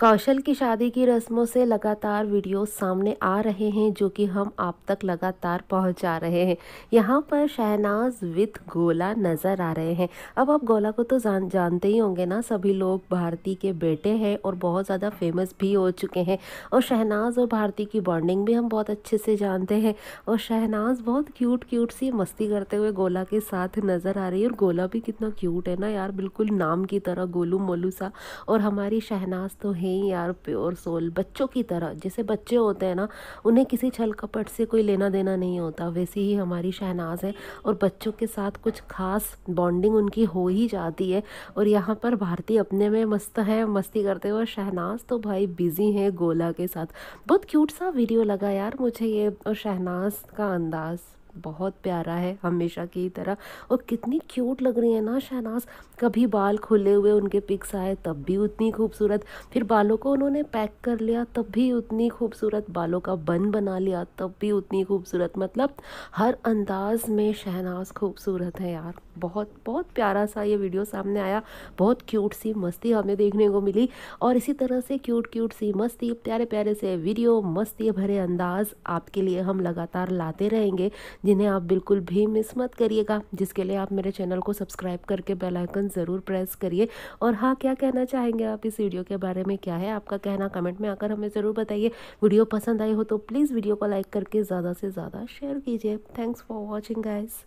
कौशल की शादी की रस्मों से लगातार वीडियो सामने आ रहे हैं जो कि हम आप तक लगातार पहुंचा रहे हैं यहाँ पर शहनाज विथ गोला नज़र आ रहे हैं अब आप गोला को तो जान जानते ही होंगे ना सभी लोग भारती के बेटे हैं और बहुत ज़्यादा फेमस भी हो चुके हैं और शहनाज और भारती की बॉन्डिंग भी हम बहुत अच्छे से जानते हैं और शहनाज बहुत क्यूट क्यूट सी मस्ती करते हुए गोला के साथ नज़र आ रही है और गोला भी कितना क्यूट है ना यार बिल्कुल नाम की तरह गोलू मोलू सा और हमारी शहनाज तो है ही यार प्योर सोल बच्चों की तरह जैसे बच्चे होते हैं ना उन्हें किसी छल कपट से कोई लेना देना नहीं होता वैसे ही हमारी शहनाज है और बच्चों के साथ कुछ खास बॉन्डिंग उनकी हो ही जाती है और यहाँ पर भारती अपने में मस्त है मस्ती करते हुए शहनाज तो भाई बिजी है गोला के साथ बहुत क्यूट सा वीडियो लगा यार मुझे ये और शहनाज का अंदाज़ बहुत प्यारा है हमेशा की तरह और कितनी क्यूट लग रही है ना शहनाज कभी बाल खुले हुए उनके पिक्स आए तब भी उतनी खूबसूरत फिर बालों को उन्होंने पैक कर लिया तब भी उतनी खूबसूरत बालों का बन बना लिया तब भी उतनी खूबसूरत मतलब हर अंदाज में शहनाज खूबसूरत है यार बहुत बहुत प्यारा सा ये वीडियो सामने आया बहुत क्यूट सी मस्ती हमें देखने को मिली और इसी तरह से क्यूट क्यूट सी मस्ती प्यारे प्यारे से वीडियो मस्ती भरे अंदाज आपके लिए हम लगातार लाते रहेंगे जिन्हें आप बिल्कुल भी मिस मत करिएगा जिसके लिए आप मेरे चैनल को सब्सक्राइब करके बेल आइकन ज़रूर प्रेस करिए और हाँ क्या कहना चाहेंगे आप इस वीडियो के बारे में क्या है आपका कहना कमेंट में आकर हमें ज़रूर बताइए वीडियो पसंद आई हो तो प्लीज़ वीडियो को लाइक करके ज़्यादा से ज़्यादा शेयर कीजिए थैंक्स फॉर वॉचिंग गाइज़